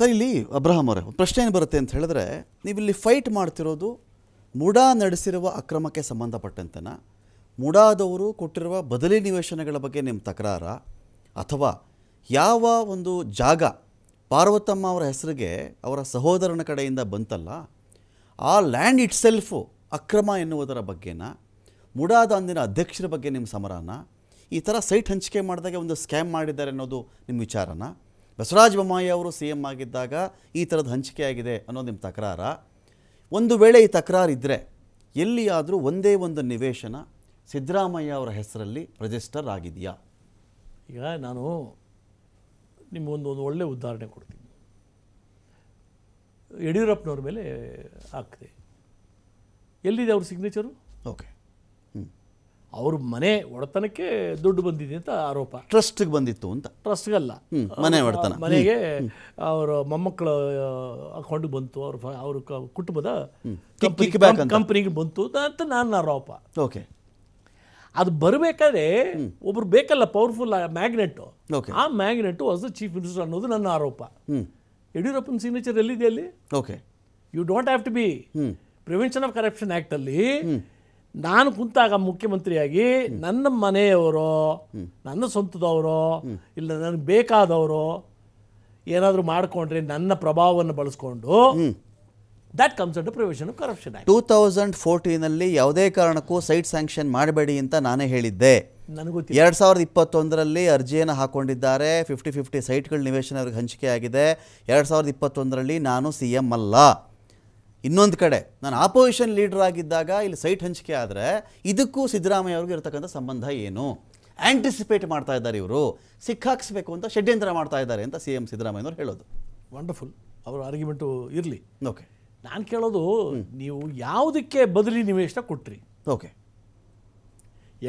sir ಇಲ್ಲಿ Abraham ಅವರೇ ಪ್ರಶ್ನೆ ಏನು ಬರುತ್ತೆ ಅಂತ ಹೇಳಿದ್ರೆ ನೀವು ಇಲ್ಲಿ ಫೈಟ್ ಮಾಡ್ತಿರೋದು ಮುಡಾ ನಡೆಸಿರುವ ಅಕ್ರಮಕ್ಕೆ ಸಂಬಂಧಪಟ್ಟಂತೆನ ಮುಡಾದವರು ಕೊಟ್ಟಿರುವ ಬದಲಿ ನಿವೇಶನಗಳ ಬಗ್ಗೆ ನಿಮ್ಮ ತಕರಾರ ಅಥವಾ ಯಾವ ಒಂದು ಜಾಗ ಪಾರ್ವತಮ್ಮ ಅವರ ಹೆಸರಿಗೆ ಅವರ ಸಹೋದರನ ಕಡೆಯಿಂದ ಬಂತಲ್ಲ ಆ ಲ್ಯಾಂಡ್ ಇಟ್ ಸೆಲ್ಫು ಅಕ್ರಮ ಎನ್ನುವುದರ ಬಗ್ಗೆನ ಮುಡಾದ ಅಂದಿನ ಅಧ್ಯಕ್ಷರ ಬಗ್ಗೆ ನಿಮ್ಮ ಸಮರಾನ ಈ ಥರ ಸೈಟ್ ಹಂಚಿಕೆ ಮಾಡಿದಾಗ ಒಂದು ಸ್ಕ್ಯಾಮ್ ಮಾಡಿದ್ದಾರೆ ಅನ್ನೋದು ನಿಮ್ಮ ವಿಚಾರನ ಬಸವರಾಜ ಬೊಮ್ಮಾಯಿ ಅವರು ಸಿ ಎಮ್ ಆಗಿದ್ದಾಗ ಈ ಥರದ ಹಂಚಿಕೆ ಆಗಿದೆ ಅನ್ನೋದು ನಿಮ್ಮ ತಕರಾರ ಒಂದು ವೇಳೆ ಈ ತಕರಾರಿದ್ದರೆ ಎಲ್ಲಿಯಾದರೂ ಒಂದೇ ಒಂದು ನಿವೇಶನ ಸಿದ್ದರಾಮಯ್ಯ ಅವರ ಹೆಸರಲ್ಲಿ ರಿಜಿಸ್ಟರ್ ಆಗಿದೆಯಾ ಈಗ ನಾನು ನಿಮಗೊಂದು ಒಂದು ಒಳ್ಳೆಯ ಉದಾಹರಣೆ ಕೊಡ್ತೀನಿ ಯಡಿಯೂರಪ್ಪನವ್ರ ಮೇಲೆ ಆಗ್ತದೆ ಎಲ್ಲಿದೆ ಅವ್ರ ಸಿಗ್ನೇಚರು ಓಕೆ ಅವ್ರ ಮನೆ ಒಡೆತನಕ್ಕೆ ದುಡ್ಡು ಬಂದಿದೆ ಅಂತ ಆರೋಪ ಟ್ರಸ್ಟ್ಗೆ ಬಂದಿತ್ತು ಅಂತ ಅಲ್ಲ ಮನೆ ಒಡೆತನ ಮನೆಗೆ ಅವರ ಮೊಮ್ಮಕ್ಕಳು ಹಾಕೊಂಡು ಬಂತು ಅವ್ರ ಅವ್ರ ಕುಟುಂಬದ ಕಂಪ್ನಿಗೆ ಬಂತು ಅಂತ ನಾನು ಆರೋಪ ಓಕೆ ಅದು ಬರಬೇಕಾದ್ರೆ ಒಬ್ರು ಬೇಕಲ್ಲ ಪವರ್ಫುಲ್ ಮ್ಯಾಗ್ನೆಟ್ ಆ magnet was the chief minister ಅನ್ನೋದು ನನ್ನ ಆರೋಪ ಯಡಿಯೂರಪ್ಪನ ಸಿಗ್ನೇಚರ್ ಎಲ್ಲಿದೆ ಅಲ್ಲಿ okay you don't have to be prevention of corruption ಆ್ಯಕ್ಟಲ್ಲಿ ನಾನು ಕುಂತಾಗ ಮುಖ್ಯಮಂತ್ರಿಯಾಗಿ ನನ್ನ ಮನೆಯವರು ನನ್ನ ಸ್ವಂತದವರು ಇಲ್ಲ ನನಗೆ ಬೇಕಾದವರು ಏನಾದರೂ ಮಾಡಿಕೊಂಡ್ರೆ ನನ್ನ ಪ್ರಭಾವವನ್ನು ಬಳಸ್ಕೊಂಡು that comes under provision of corruption two thousand ಫೋರ್ಟೀನಲ್ಲಿ ಯಾವುದೇ ಕಾರಣಕ್ಕೂ ಸೈಟ್ ಸ್ಯಾಂಕ್ಷನ್ ಮಾಡಬೇಡಿ ಅಂತ ನಾನೇ ಹೇಳಿದ್ದೆ ನನಗೂ ಎರಡು ಸಾವಿರದ ಇಪ್ಪತ್ತೊಂದರಲ್ಲಿ ಅರ್ಜಿಯನ್ನು ಹಾಕೊಂಡಿದ್ದಾರೆ ಫಿಫ್ಟಿ ಫಿಫ್ಟಿ ಸೈಟ್ಗಳ ನಿವೇಶನ ಹಂಚಿಕೆ ಆಗಿದೆ ಎರಡು ಸಾವಿರದ ಇಪ್ಪತ್ತೊಂದರಲ್ಲಿ ನಾನು ಸಿ ಎಮ್ ಅಲ್ಲ ಇನ್ನೊಂದು ಕಡೆ ನಾನು ಆಪೋಸಿಷನ್ ಲೀಡರ್ ಆಗಿದ್ದಾಗ ಇಲ್ಲಿ ಸೈಟ್ ಹಂಚಿಕೆ ಆದರೆ ಇದಕ್ಕೂ ಸಿದ್ದರಾಮಯ್ಯ ಅವ್ರಿಗೆ ಇರತಕ್ಕಂಥ ಸಂಬಂಧ ಏನು ಆ್ಯಂಟಿಸಿಪೇಟ್ ಮಾಡ್ತಾ ಇದ್ದಾರೆ ಇವರು ಸಿಕ್ಕಾಕ್ಸ್ಬೇಕು ಅಂತ ಷಡ್ಯಂತ್ರ ಮಾಡ್ತಾ ಇದ್ದಾರೆ ಅಂತ ಸಿ ಎಂ ಸಿದ್ದರಾಮಯ್ಯನವ್ರು ಹೇಳೋದು ವಂಡರ್ಫುಲ್ ಅವರ ಆರ್ಗ್ಯುಮೆಂಟು ಇರಲಿ ಓಕೆ ನಾನು ಕೇಳೋದು ನೀವು ಯಾವುದಕ್ಕೆ ಬದಲಿ ನಿವೇಶ ಕೊಟ್ರಿ ಓಕೆ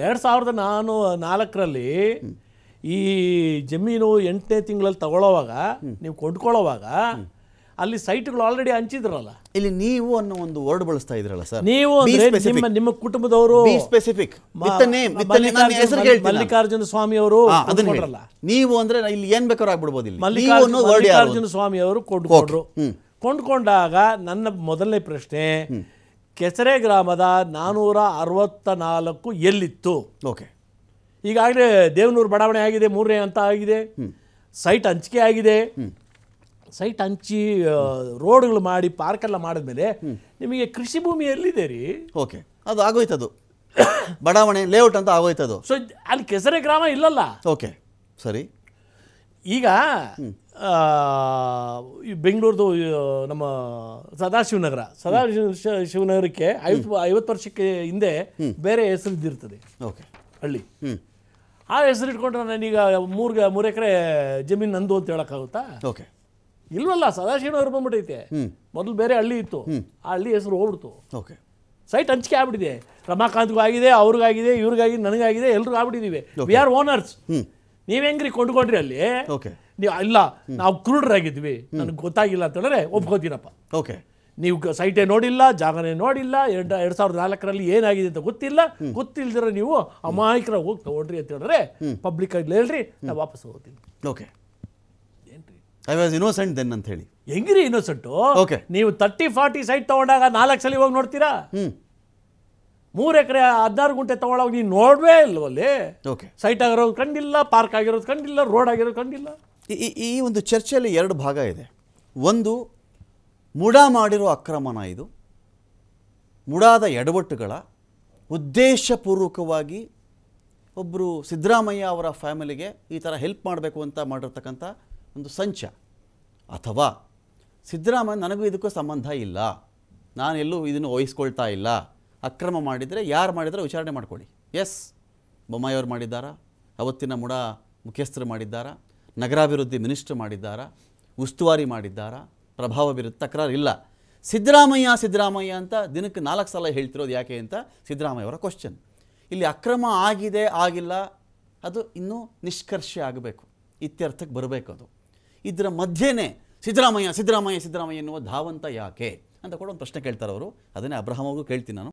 ಎರಡು ಸಾವಿರದ ನಾನು ನಾಲ್ಕರಲ್ಲಿ ಈ ಜಮೀನು ಎಂಟನೇ ತಿಂಗಳಲ್ಲಿ ತಗೊಳ್ಳೋವಾಗ ನೀವು ಕೊಂಡ್ಕೊಳ್ಳೋವಾಗ ಅಲ್ಲಿ ಸೈಟ್ಗಳು ಆಲ್ರೆಡಿ ಹಂಚಿದ್ರಲ್ಲ ಇಲ್ಲಿ ನೀವು ಅನ್ನೋ ಒಂದು ವರ್ಡ್ ಬಳಸ್ತಾ ಇದ್ರಲ್ಲ ಸರ್ ನೀವು ನಿಮ್ಮ ನಿಮ್ಮ ಕುಟುಂಬದವರು ಸ್ಪೆಸಿಫಿಕ್ ಮಲ್ಲಿಕಾರ್ಜುನ ಸ್ವಾಮಿ ಅವರು ಅದನ್ನ ನೀವು ಅಂದ್ರೆ ಇಲ್ಲಿ ಏನ್ ಬೇಕಾದ್ರೂ ಆಗ್ಬಿಡ್ಬೋದು ಇಲ್ಲಿ ಮಲ್ಲಿಕಾರ್ಜುನ ಸ್ವಾಮಿ ಅವರು ಕೊಂಡ್ಕೊಂಡ್ರು ಕೊಂಡ್ಕೊಂಡಾಗ ನನ್ನ ಮೊದಲನೇ ಪ್ರಶ್ನೆ ಕೆಸರೆ ಗ್ರಾಮದ ನಾನೂರ ಅರವತ್ತ ನಾಲ್ಕು ಎಲ್ಲಿತ್ತು ಓಕೆ ಈಗಾಗಲೇ ದೇವನೂರು ಬಡಾವಣೆ ಆಗಿದೆ ಮೂರನೇ ಅಂತ ಆಗಿದೆ ಸೈಟ್ ಹಂಚಿಕೆ ಆಗಿದೆ ಸೈಟ್ ಹಂಚಿ ರೋಡ್ಗಳು ಮಾಡಿ ಪಾರ್ಕೆಲ್ಲ ಮಾಡಿದ್ಮೇಲೆ ನಿಮಗೆ ಕೃಷಿ ಭೂಮಿ ಎಲ್ಲಿದೆ ರೀ ಓಕೆ ಅದು ಆಗೋಯ್ತದು ಬಡಾವಣೆ ಲೇಔಟ್ ಅಂತ ಆಗೋಯ್ತದು ಸೊ ಅಲ್ಲಿ ಕೆಸರೆ ಗ್ರಾಮ ಇಲ್ಲಲ್ಲ ಓಕೆ ಸರಿ ಈಗ ಬೆಂಗಳೂರದು ನಮ್ಮ ಸದಾಶಿವನಗರ ಸದಾಶಿವ ಶಿವನಗರಕ್ಕೆ ಐವತ್ತು ಐವತ್ತು ವರ್ಷಕ್ಕೆ ಹಿಂದೆ ಬೇರೆ ಇದ್ದಿರ್ತದೆ ಓಕೆ ಹಳ್ಳಿ ಆ ಹೆಸರು ಇಟ್ಕೊಂಡ್ರೆ ನಾನೀಗ ಮೂರು ಮೂರು ಎಕರೆ ಜಮೀನು ನಂದು ಅಂತ ಹೇಳೋಕ್ಕಾಗುತ್ತಾ ಓಕೆ ಇಲ್ವಲ್ಲ ಸದಾಶಿವನಗರ ಬಂದ್ಬಿಟ್ಟೈತೆ ಮೊದಲು ಬೇರೆ ಹಳ್ಳಿ ಇತ್ತು ಆ ಹಳ್ಳಿ ಹೆಸರು ಹೋಗ್ಬಿಡ್ತು ಓಕೆ ಸೈಟ್ ಹಂಚಿಕೆ ಆಗ್ಬಿಟ್ಟಿದೆ ರಮಾಕಾಂತ್ಗೂ ಆಗಿದೆ ಅವ್ರಿಗಾಗಿದೆ ಇವ್ರಿಗಾಗಿದೆ ನನಗಾಗಿದೆ ಎಲ್ರಿಗೂ ಆಗ್ಬಿಟ್ಟಿದ್ದೀವಿ ವಿ ಆರ್ ಓನರ್ಸ್ ನೀವು ಹೆಂಗ್ರಿ ಕೊಂಡ್ಕೊಂಡ್ರಿ ಅಲ್ಲಿ ಓಕೆ ನೀವು ಇಲ್ಲ ನಾವು ಕ್ರೂಡ್ರಾಗಿದ್ವಿ ನನಗೆ ಗೊತ್ತಾಗಿಲ್ಲ ಅಂತ ಹೇಳಿದ್ರೆ ಒಪ್ಕೋತೀನಪ್ಪ ಓಕೆ ನೀವು ಸೈಟೇ ನೋಡಿಲ್ಲ ಜಾಗನೇ ನೋಡಿಲ್ಲ ಎರಡು ಎರಡು ಸಾವಿರದ ನಾಲ್ಕರಲ್ಲಿ ಏನಾಗಿದೆ ಅಂತ ಗೊತ್ತಿಲ್ಲ ಗೊತ್ತಿಲ್ದಿರ ನೀವು ಅಮಾಯಕರ ಹೋಗಿ ತಗೊಂಡ್ರಿ ಅಂತ ಹೇಳಿದ್ರೆ ಪಬ್ಲಿಕ್ ಹೇಳ್ರಿ ನಾವು ವಾಪಸ್ ಹೋಗ್ತೀನಿ okay I was innocent then ಅಂತ ಹೇಳಿ ಹೆಂಗ್ರಿ ಇನ್ನೋಸೆಂಟು ಓಕೆ ನೀವು ತರ್ಟಿ ಫಾರ್ಟಿ ಸೈಟ್ ತೊಗೊಂಡಾಗ ನಾಲ್ಕು ಸಲ ಹೋಗಿ ನೋಡ್ತೀರಾ ಹ್ಞೂ ಮೂರು ಎಕರೆ ಹದಿನಾರು ಗುಂಟೆ ತೊಗೊಳೋಗಿ ನೀವು ನೋಡವೇ ಇಲ್ವಲ್ಲಿ ಓಕೆ ಸೈಟ್ ಆಗಿರೋದು ಕಂಡಿಲ್ಲ ಪಾರ್ಕ್ ಆಗಿರೋದು ಕಂಡಿಲ್ಲ ರೋಡ್ ಆಗಿರೋದು ಕಂಡಿಲ್ಲ ಈ ಈ ಒಂದು ಚರ್ಚೆಯಲ್ಲಿ ಎರಡು ಭಾಗ ಇದೆ ಒಂದು ಮುಡ ಮಾಡಿರೋ ಅಕ್ರಮನ ಇದು ಮುಡಾದ ಎಡವಟ್ಟುಗಳ ಉದ್ದೇಶಪೂರ್ವಕವಾಗಿ ಒಬ್ಬರು ಸಿದ್ದರಾಮಯ್ಯ ಅವರ ಫ್ಯಾಮಿಲಿಗೆ ಈ ಥರ ಹೆಲ್ಪ್ ಮಾಡಬೇಕು ಅಂತ ಮಾಡಿರ್ತಕ್ಕಂಥ ಒಂದು ಸಂಚ ಅಥವಾ ಸಿದ್ದರಾಮಯ್ಯ ನನಗೂ ಇದಕ್ಕೂ ಸಂಬಂಧ ಇಲ್ಲ ನಾನೆಲ್ಲೂ ಇದನ್ನು ವಹಿಸ್ಕೊಳ್ತಾ ಇಲ್ಲ ಅಕ್ರಮ ಮಾಡಿದರೆ ಯಾರು ಮಾಡಿದರೆ ವಿಚಾರಣೆ ಮಾಡಿಕೊಡಿ ಎಸ್ ಬೊಮ್ಮಾಯಿಯವರು ಮಾಡಿದ್ದಾರಾ ಅವತ್ತಿನ ಮುಡ ಮುಖ್ಯಸ್ಥರು ಮಾಡಿದ್ದಾರಾ ನಗರಾಭಿವೃದ್ಧಿ ಮಿನಿಸ್ಟ್ರ್ ಮಾಡಿದ್ದಾರಾ ಉಸ್ತುವಾರಿ ಮಾಡಿದ್ದಾರಾ ಪ್ರಭಾವ ಬೀರುತ್ತೆ ತಕರಾರು ಇಲ್ಲ ಸಿದ್ದರಾಮಯ್ಯ ಸಿದ್ದರಾಮಯ್ಯ ಅಂತ ದಿನಕ್ಕೆ ನಾಲ್ಕು ಸಲ ಹೇಳ್ತಿರೋದು ಯಾಕೆ ಅಂತ ಸಿದ್ದರಾಮಯ್ಯವರ ಕ್ವಶನ್ ಇಲ್ಲಿ ಅಕ್ರಮ ಆಗಿದೆ ಆಗಿಲ್ಲ ಅದು ಇನ್ನೂ ನಿಷ್ಕರ್ಷೆ ಆಗಬೇಕು ಇತ್ಯರ್ಥಕ್ಕೆ ಬರಬೇಕು ಅದು ಇದರ ಮಧ್ಯೆನೇ ಸಿದ್ದರಾಮಯ್ಯ ಸಿದ್ದರಾಮಯ್ಯ ಸಿದ್ದರಾಮಯ್ಯ ಎನ್ನುವ ಧಾವಂತ ಯಾಕೆ ಅಂತ ಕೂಡ ಒಂದು ಪ್ರಶ್ನೆ ಕೇಳ್ತಾರೆ ಅವರು ಅದನ್ನೇ ಅಬ್ರಹಮಗೂ ಕೇಳ್ತೀನಿ ನಾನು